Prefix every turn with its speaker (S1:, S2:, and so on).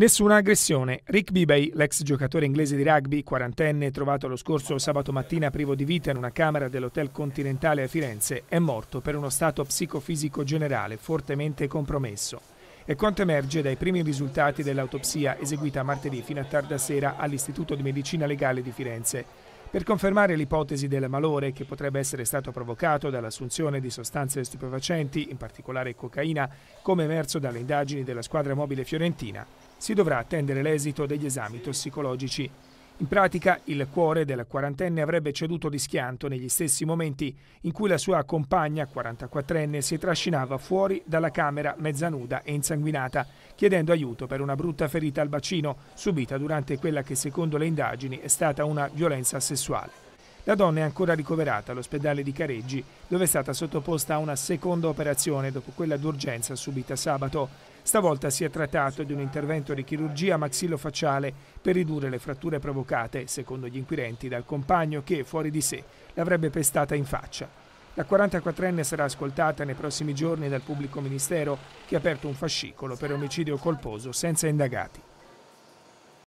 S1: Nessuna aggressione. Rick Bibay, l'ex giocatore inglese di rugby, quarantenne, trovato lo scorso sabato mattina privo di vita in una camera dell'Hotel Continentale a Firenze, è morto per uno stato psicofisico generale fortemente compromesso. È quanto emerge dai primi risultati dell'autopsia eseguita martedì fino a tarda sera all'Istituto di Medicina Legale di Firenze. Per confermare l'ipotesi del malore che potrebbe essere stato provocato dall'assunzione di sostanze stupefacenti, in particolare cocaina, come emerso dalle indagini della squadra mobile fiorentina, si dovrà attendere l'esito degli esami tossicologici. In pratica, il cuore del quarantenne avrebbe ceduto di schianto negli stessi momenti in cui la sua compagna, 44enne, si trascinava fuori dalla camera mezza nuda e insanguinata, chiedendo aiuto per una brutta ferita al bacino subita durante quella che secondo le indagini è stata una violenza sessuale. La donna è ancora ricoverata all'ospedale di Careggi, dove è stata sottoposta a una seconda operazione dopo quella d'urgenza subita sabato. Stavolta si è trattato di un intervento di chirurgia maxillofacciale per ridurre le fratture provocate, secondo gli inquirenti, dal compagno che, fuori di sé, l'avrebbe pestata in faccia. La 44enne sarà ascoltata nei prossimi giorni dal pubblico ministero che ha aperto un fascicolo per omicidio colposo senza indagati.